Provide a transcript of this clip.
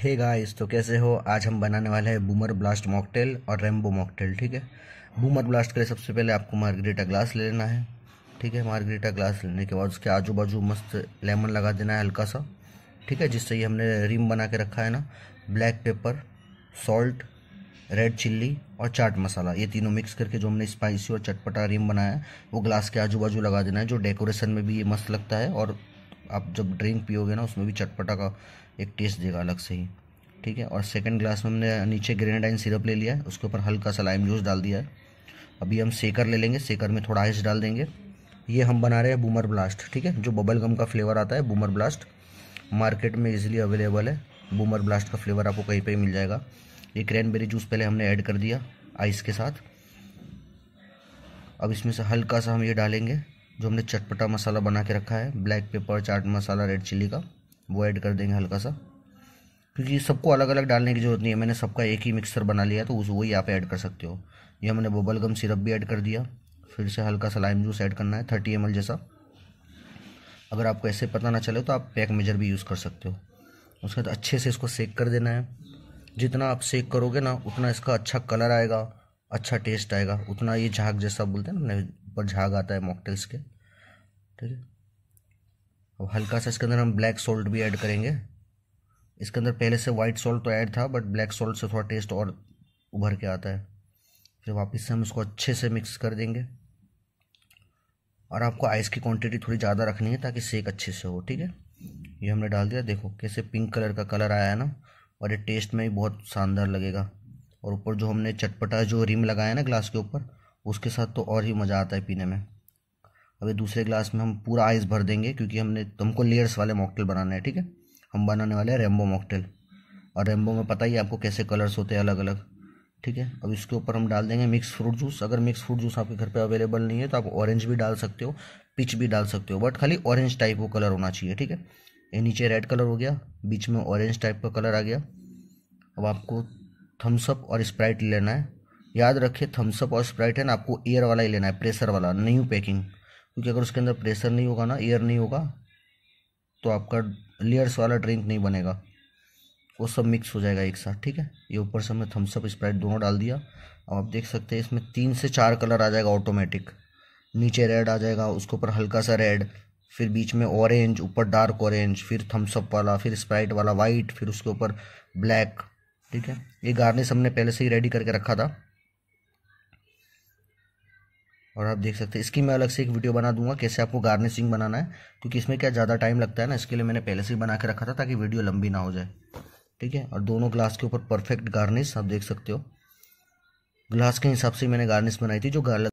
हे hey guys तो कैसे हो आज हम बनाने वाले हैं बूमर ब्लास्ट मॉकटेल और रेम्बो मॉकटेल ठीक है बूमर ब्लास्ट के लिए सबसे पहले आपको मार्गरेटा ग्लास ले लेना है ठीक है मार्गरेटा ग्लास लेने के बाद उसके आजू बाजू मस्त लेमन लगा देना है हल्का सा ठीक है जिससे ये हमने रिम बना के रखा है ना black pepper salt red chilli और चाट मसाला ये तीनों मिक्स करके जो हमने स्पाइसी और चटपटा रिम बनाया है वो ग्लास के आजू बाजू लगा देना है जो डेकोरेशन में भी ये मस्त लगता है और आप जब ड्रिंक पियोगे ना उसमें भी चटपटा का एक टेस्ट देगा अलग से ही ठीक है और सेकेंड ग्लास में हमने नीचे ग्रेनाडाइन सिरप ले लिया है उसके ऊपर हल्का सा लाइम जूस डाल दिया है अभी हम सेकर ले लेंगे सेकर में थोड़ा आइस डाल देंगे ये हम बना रहे हैं बूमर ब्लास्ट ठीक है जो बबल गम का फ्लेवर आता है बूमर ब्लास्ट मार्केट में इजीली अवेलेबल है बूमर ब्लास्ट का फ्लेवर आपको कहीं पर मिल जाएगा ये क्रैनबेरी जूस पहले हमने ऐड कर दिया आइस के साथ अब इसमें से हल्का सा हम ये डालेंगे जो हमने चटपटा मसाला बना के रखा है black pepper chaat masala red chilli का वो ऐड कर देंगे हल्का सा क्योंकि सबको अलग अलग डालने की जरूरत नहीं है मैंने सबका एक ही मिक्सर बना लिया तो उस वही आप ऐड कर सकते हो ये हमने बोबल गम सिरप भी ऐड कर दिया फिर से हल्का सा लाइम जूस ऐड करना है थर्टी एम जैसा अगर आपको ऐसे पता ना चले तो आप पैक मेजर भी यूज़ कर सकते हो उसके बाद अच्छे से इसको सेक कर देना है जितना आप सेक करोगे ना उतना इसका अच्छा कलर आएगा अच्छा टेस्ट आएगा उतना ये झाग जैसा बोलते हैं ना ऊपर झाग आता है मॉकटेल्स के ठीक है अब हल्का सा इसके अंदर हम ब्लैक सॉल्ट भी ऐड करेंगे इसके अंदर पहले से वाइट सॉल्ट तो ऐड था बट ब्लैक सॉल्ट से थोड़ा टेस्ट और उभर के आता है फिर वापस से हम इसको अच्छे से मिक्स कर देंगे और आपको आइस की क्वांटिटी थोड़ी ज़्यादा रखनी है ताकि सेक अच्छे से हो ठीक है ये हमने डाल दिया देखो कैसे पिंक कलर का कलर आया है ना और ये टेस्ट में भी बहुत शानदार लगेगा और ऊपर जो हमने चटपटा जो रिम लगाया ना ग्लास के ऊपर उसके साथ तो और ही मज़ा आता है पीने में अभी दूसरे ग्लास में हम पूरा आइस भर देंगे क्योंकि हमने तुमको लेयर्स वाले मॉकटेल बनाना है ठीक है हम बनाने वाले हैं रेम्बो मॉकटेल और रेम्बो में पता ही आपको कैसे कलर्स होते हैं अलग अलग ठीक है अब इसके ऊपर हम डाल देंगे मिक्स फ्रूट जूस अगर मिक्स फ्रूट जूस आपके घर पे अवेलेबल नहीं है तो आप ऑरेंज भी डाल सकते हो पिच भी डाल सकते हो बट खाली ऑरेंज टाइप का कलर होना चाहिए ठीक है ये नीचे रेड कलर हो गया बीच में ऑरेंज टाइप का कलर आ गया अब आपको थम्सअप और स्प्राइट लेना है याद रखिए थम्सअप और स्प्राइट है ना आपको एयर वाला ही लेना है प्रेशर वाला न्यू पैकिंग क्योंकि अगर उसके अंदर प्रेशर नहीं होगा ना एयर नहीं होगा तो आपका लेयर्स वाला ड्रिंक नहीं बनेगा वो सब मिक्स हो जाएगा एक साथ ठीक है ये ऊपर से हमने थम्सअप स्प्राइट दोनों डाल दिया अब आप देख सकते हैं इसमें तीन से चार कलर आ जाएगा ऑटोमेटिक नीचे रेड आ जाएगा उसके ऊपर हल्का सा रेड फिर बीच में ऑरेंज ऊपर डार्क ऑरेंज फिर थम्सअप वाला फिर स्प्राइट वाला वाइट फिर उसके ऊपर ब्लैक ठीक है ये गार्निश हमने पहले से ही रेडी करके रखा था और आप देख सकते हैं इसकी मैं अलग से एक वीडियो बना दूंगा कैसे आपको गार्निशिंग बनाना है क्योंकि इसमें क्या ज़्यादा टाइम लगता है ना इसके लिए मैंने पहले से ही बना के रखा था ताकि वीडियो लंबी ना हो जाए ठीक है और दोनों ग्लास के ऊपर परफेक्ट गार्निश आप देख सकते हो ग्लास के हिसाब से मैंने गार्निश बनाई थी जो गार